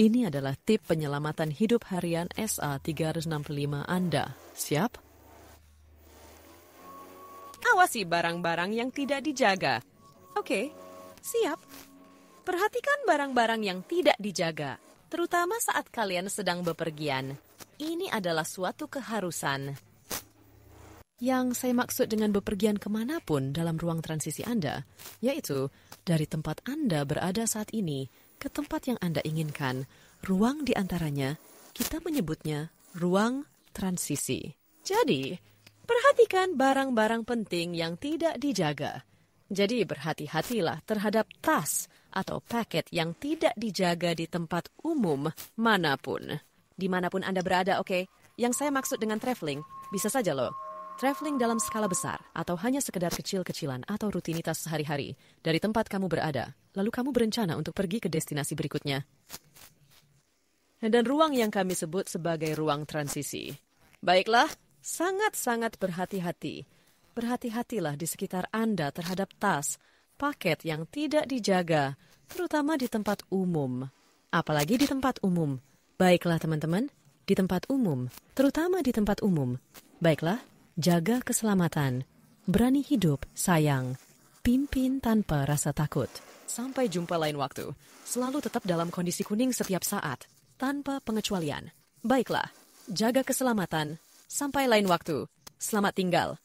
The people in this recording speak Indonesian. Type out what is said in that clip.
Ini adalah tip penyelamatan hidup harian SA 365 Anda. Siap? Awasi barang-barang yang tidak dijaga. Oke, siap. Perhatikan barang-barang yang tidak dijaga, terutama saat kalian sedang bepergian. Ini adalah suatu keharusan. Yang saya maksud dengan bepergian kemanapun dalam ruang transisi Anda, yaitu dari tempat Anda berada saat ini ke tempat yang Anda inginkan. Ruang di antaranya, kita menyebutnya ruang transisi. Jadi, perhatikan barang-barang penting yang tidak dijaga. Jadi, berhati-hatilah terhadap tas atau paket yang tidak dijaga di tempat umum manapun. Dimanapun Anda berada, oke? Okay? Yang saya maksud dengan traveling, bisa saja loh Traveling dalam skala besar atau hanya sekedar kecil-kecilan atau rutinitas sehari-hari dari tempat kamu berada, lalu kamu berencana untuk pergi ke destinasi berikutnya. Dan ruang yang kami sebut sebagai ruang transisi. Baiklah, sangat-sangat berhati-hati. Berhati-hatilah di sekitar Anda terhadap tas, paket yang tidak dijaga, terutama di tempat umum. Apalagi di tempat umum. Baiklah teman-teman, di tempat umum, terutama di tempat umum. Baiklah, jaga keselamatan, berani hidup, sayang, pimpin tanpa rasa takut. Sampai jumpa lain waktu. Selalu tetap dalam kondisi kuning setiap saat, tanpa pengecualian. Baiklah, jaga keselamatan. Sampai lain waktu. Selamat tinggal.